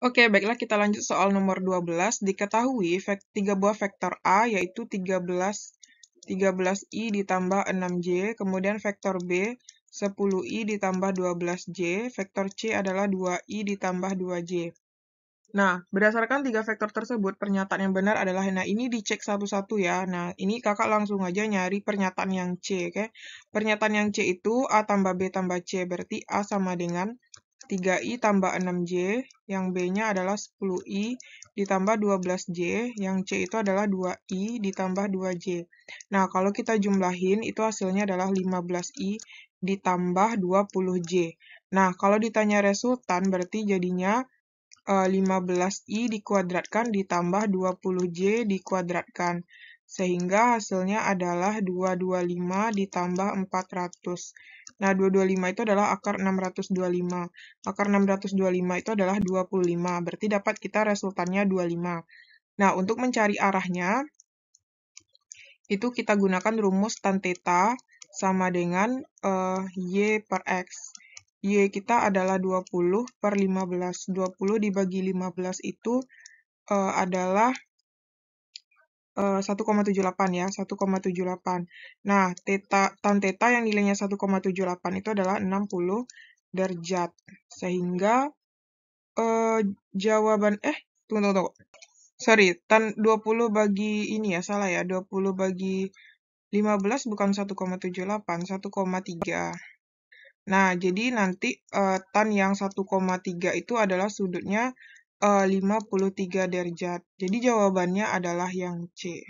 Oke, baiklah kita lanjut soal nomor 12. Diketahui tiga buah vektor A yaitu 13 13i ditambah 6j, kemudian vektor B 10i ditambah 12j, vektor C adalah 2i ditambah 2j. Nah, berdasarkan tiga vektor tersebut, pernyataan yang benar adalah, nah ini dicek satu-satu ya. Nah, ini kakak langsung aja nyari pernyataan yang C, oke? Okay? Pernyataan yang C itu A tambah B tambah C, berarti A sama dengan 3i tambah 6j, yang b-nya adalah 10i ditambah 12j, yang c itu adalah 2i ditambah 2j. Nah, kalau kita jumlahin, itu hasilnya adalah 15i ditambah 20j. Nah, kalau ditanya resultan, berarti jadinya 15i eh, dikuadratkan ditambah 20j dikuadratkan sehingga hasilnya adalah 225 ditambah 400. Nah, 225 itu adalah akar 625. Akar 625 itu adalah 25, berarti dapat kita resultannya 25. Nah, untuk mencari arahnya, itu kita gunakan rumus tan theta sama dengan uh, Y per X. Y kita adalah 20 per 15. 20 dibagi 15 itu uh, adalah 1,78 eh, ya, 1,78. Nah, teta, tan teta yang nilainya 1,78 itu adalah 60 derajat. Sehingga uh, jawaban, eh, tunggu, tunggu, tunggu. Sorry, tan 20 bagi ini ya, salah ya, 20 bagi 15 bukan 1,78, 1,3. Nah, jadi nanti uh, tan yang 1,3 itu adalah sudutnya 53 eh, derajat. Jadi jawabannya adalah yang C.